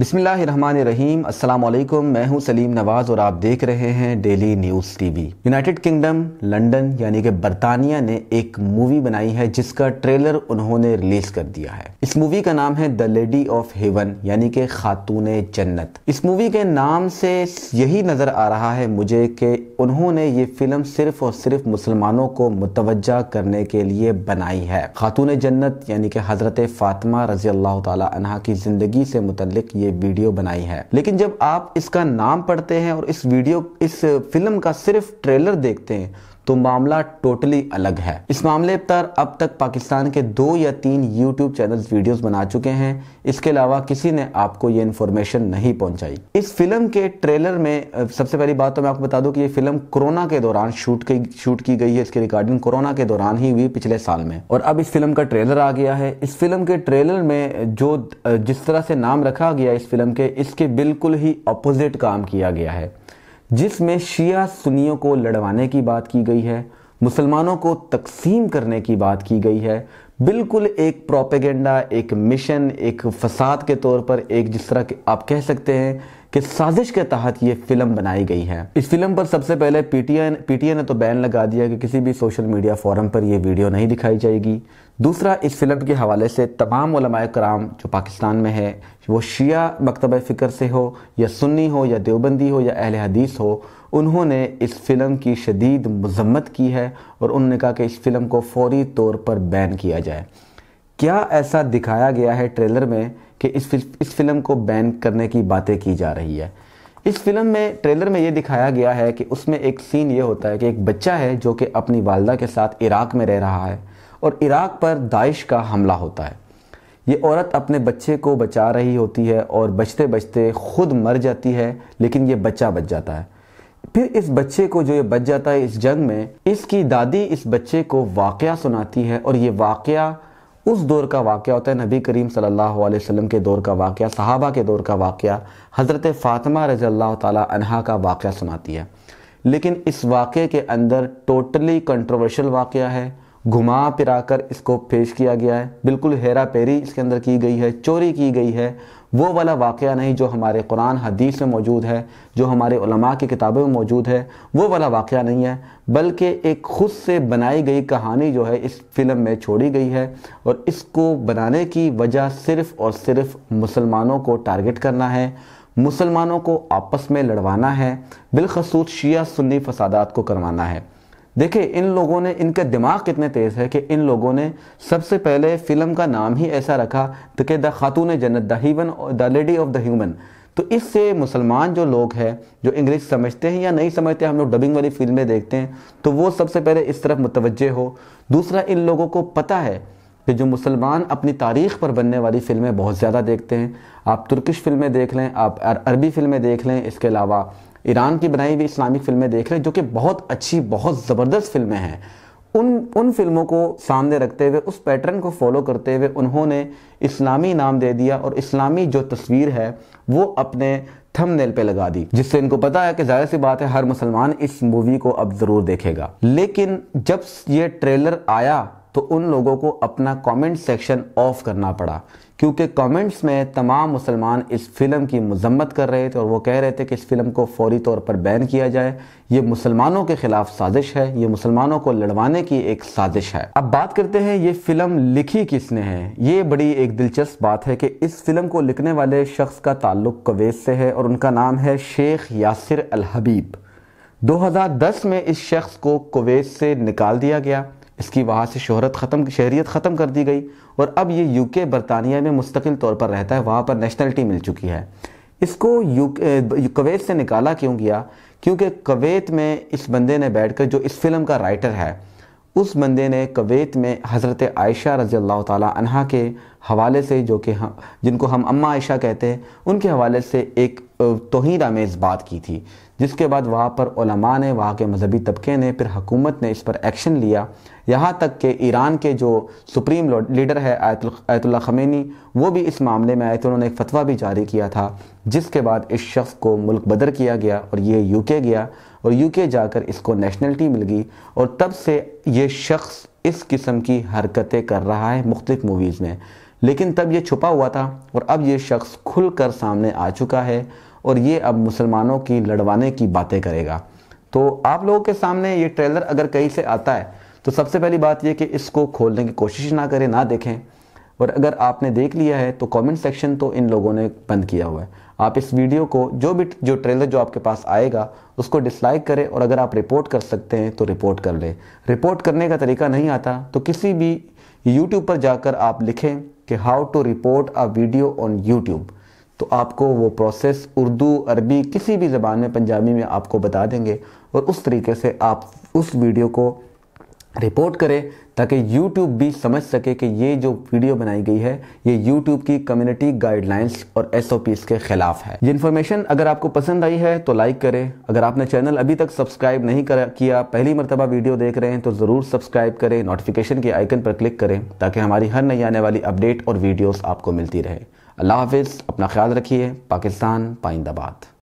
बिस्मिल्लाम अल्लाम मैं हूं सलीम नवाज़ और आप देख रहे हैं daily news TV United Kingdom London यानी कि बरतानिया ने एक मूवी बनाई है जिसका ट्रेलर उन्होंने रिलीज कर दिया है इस मूवी का नाम है द लेडी ऑफ हेवन यानी कि खातून जन्नत इस मूवी के नाम से यही नज़र आ रहा है मुझे कि उन्होंने ये फिल्म सिर्फ और सिर्फ मुसलमानों को मुतवजा करने के लिए बनाई है खातून जन्नत यानी कि हज़रत फ़ातिमा रजी अल्लाह तह की ज़िंदगी से मुतल ये वीडियो बनाई है लेकिन जब आप इसका नाम पढ़ते हैं और इस वीडियो इस फिल्म का सिर्फ ट्रेलर देखते हैं तो मामला टोटली अलग है इस मामले पर अब तक पाकिस्तान के दो या तीन यूट्यूब चैनल वीडियोस बना चुके हैं इसके अलावा किसी ने आपको ये इन्फॉर्मेशन नहीं पहुंचाई इस फिल्म के ट्रेलर में सबसे पहली बात तो मैं आपको बता दूं कि ये फिल्म कोरोना के दौरान शूट की शूट की गई है इसकी रिकॉर्डिंग कोरोना के दौरान ही हुई पिछले साल में और अब इस फिल्म का ट्रेलर आ गया है इस फिल्म के ट्रेलर में जो जिस तरह से नाम रखा गया इस फिल्म के इसके बिल्कुल ही अपोजिट काम किया गया है जिसमें शिया सुनियों को लड़वाने की बात की गई है मुसलमानों को तकसीम करने की बात की गई है बिल्कुल एक प्रोपेगेंडा एक मिशन एक फसाद के तौर पर एक जिस तरह के आप कह सकते हैं कि साजिश के तहत ये फिल्म बनाई गई है इस फिल्म पर सबसे पहले पीटीआई पीटीआई ने तो बैन लगा दिया कि किसी भी सोशल मीडिया फोरम पर यह वीडियो नहीं दिखाई जाएगी दूसरा इस फिल्म के हवाले से तमाम कराम जो पाकिस्तान में है वो शिया मकतब फ़िक्र से हो या सुन्नी हो या देवबंदी हो या अहल हदीस हो उन्होंने इस फिल्म की शदीद मजम्मत की है और उन्होंने कहा कि इस फिल्म को फौरी तौर पर बैन किया जाए क्या ऐसा दिखाया गया है ट्रेलर में कि इस फिल्म इस फिल्म को बैन करने की बातें की जा रही है इस फिल्म में ट्रेलर में ये दिखाया गया है कि उसमें एक सीन ये होता है कि एक बच्चा है जो कि अपनी वालदा के साथ इराक में रह रहा है और इराक पर दाइश का हमला होता है ये औरत अपने बच्चे को बचा रही होती है और बचते बचते खुद मर जाती है लेकिन ये बच्चा बच जाता है फिर इस बच्चे को जो ये बच जाता है इस जंग में इसकी दादी इस बच्चे को वाक़ सुनाती है और ये वाक़ उस दौर का वाक़ होता है नबी करीम सल्लल्लाहु अलैहि वसल्लम के दौर का वाक़ सहाबा के दौर का वाक़ हज़रत फ़ातिमा रज़ी अल्लाह तहा का वाक़ सुनाती है लेकिन इस वाक़े के अंदर टोटली कंट्रोवर्शल वाक़ है घुमा फिरा कर इसको पेश किया गया है बिल्कुल हेरा पेरी इसके अंदर की गई है चोरी की गई है वो वाला वाक़ नहीं जो हमारे कुरान हदीस में मौजूद है जो हमारे उलमा की किताबों में मौजूद है वो वाला वाक़ नहीं है बल्कि एक ख़ुद से बनाई गई कहानी जो है इस फिल्म में छोड़ी गई है और इसको बनाने की वजह सिर्फ़ और सिर्फ मुसलमानों को टारगेट करना है मुसलमानों को आपस में लड़वाना है बिलखसूस शिया सुन्नी फसादात को करवाना है देखिए इन लोगों ने इनके दिमाग कितने तेज़ है कि इन लोगों ने सबसे पहले फ़िल्म का नाम ही ऐसा रखा तो कि द खातून जन्नत the heaven the lady of the human तो इससे मुसलमान जो लोग हैं जो इंग्लिश समझते हैं या नहीं समझते हम लोग डबिंग वाली फिल्में देखते हैं तो वो सबसे पहले इस तरफ मुतवजह हो दूसरा इन लोगों को पता है कि जो मुसलमान अपनी तारीख पर बनने वाली फ़िल्में बहुत ज़्यादा देखते हैं आप तुर्किश फिल्में देख लें आप अरबी फिल्में देख लें इसके अलावा ईरान की बनाई हुई इस्लामिक फिल्में देख रहे हैं जो कि बहुत अच्छी बहुत ज़बरदस्त फिल्में हैं उन उन फिल्मों को सामने रखते हुए उस पैटर्न को फॉलो करते हुए उन्होंने इस्लामी नाम दे दिया और इस्लामी जो तस्वीर है वो अपने थंबनेल पे लगा दी जिससे इनको पता है कि जाहिर सी बात है हर मुसलमान इस मूवी को अब ज़रूर देखेगा लेकिन जब ये ट्रेलर आया तो उन लोगों को अपना कमेंट सेक्शन ऑफ करना पड़ा क्योंकि कमेंट्स में तमाम मुसलमान इस फिल्म की मजम्मत कर रहे थे और वो कह रहे थे कि इस फिल्म को फौरी तौर पर बैन किया जाए ये मुसलमानों के खिलाफ साजिश है ये मुसलमानों को लड़वाने की एक साजिश है अब बात करते हैं ये फिल्म लिखी किसने है ये बड़ी एक दिलचस्प बात है कि इस फिल्म को लिखने वाले शख्स का ताल्लुक कवैत से है और उनका नाम है शेख यासिर अल हबीब 2010 में इस शख्स को कुवैत से निकाल दिया गया इसकी वहाँ से शहरत ख़त्म शहरीत ख़त्म कर दी गई और अब ये यूके बरतानिया में मुस्तकिल तौर पर रहता है वहाँ पर नेशनलिटी मिल चुकी है इसको कवैत से निकाला क्यों गया क्योंकि कवैत में इस बंदे ने बैठकर जो इस फिल्म का राइटर है उस बंदे ने कवैत में हज़रत आयशा रज़ी अल्लाह तहा के हवाले से जो कि हम जिनको हम अम्मा आयशा कहते हैं उनके हवाले से एक तोहन आमेज़ बात की थी जिसके बाद वहाँ पर ओलमा ने वहाँ के मजहबी तबके ने फिर हकूमत ने इस पर एक्शन लिया यहाँ तक कि ईरान के जो सुप्रीम लीडर है आयतुल्ला खमेनी वो भी इस मामले में आए थे उन्होंने एक फतवा भी जारी किया था जिसके बाद इस शख्स को मुल्क बदर किया गया और ये यूके गया और यूके जाकर इसको नेशनलिटी मिल गई और तब से ये शख्स इस किस्म की हरकतें कर रहा है मुख्तफ मूवीज़ में लेकिन तब ये छुपा हुआ था और अब ये शख्स खुल कर सामने आ चुका है और ये अब मुसलमानों की लड़वाने की बातें करेगा तो आप लोगों के सामने ये ट्रेलर अगर कहीं से आता है तो सबसे पहली बात यह कि इसको खोलने की कोशिश ना करें ना देखें और अगर आपने देख लिया है तो कमेंट सेक्शन तो इन लोगों ने बंद किया हुआ है आप इस वीडियो को जो भी जो ट्रेलर जो आपके पास आएगा उसको डिसलाइक करें और अगर आप रिपोर्ट कर सकते हैं तो रिपोर्ट कर लें रिपोर्ट करने का तरीका नहीं आता तो किसी भी यूट्यूब पर जाकर आप लिखें कि how to report a video on YouTube तो आपको वो प्रोसेस उर्दू अरबी किसी भी ज़बान में पंजाबी में आपको बता देंगे और उस तरीके से आप उस वीडियो को रिपोर्ट करें ताकि YouTube भी समझ सके कि ये जो वीडियो बनाई गई है ये YouTube की कम्युनिटी गाइडलाइंस और एस के खिलाफ है ये इन्फॉर्मेशन अगर आपको पसंद आई है तो लाइक करें अगर आपने चैनल अभी तक सब्सक्राइब नहीं कर, किया पहली मरतबा वीडियो देख रहे हैं तो ज़रूर सब्सक्राइब करें नोटिफिकेशन के आइकन पर क्लिक करें ताकि हमारी हर नई आने वाली अपडेट और वीडियोज़ आपको मिलती रहे अल्लाह हाफिज़ अपना ख्याल रखिए पाकिस्तान पाइंदाबाद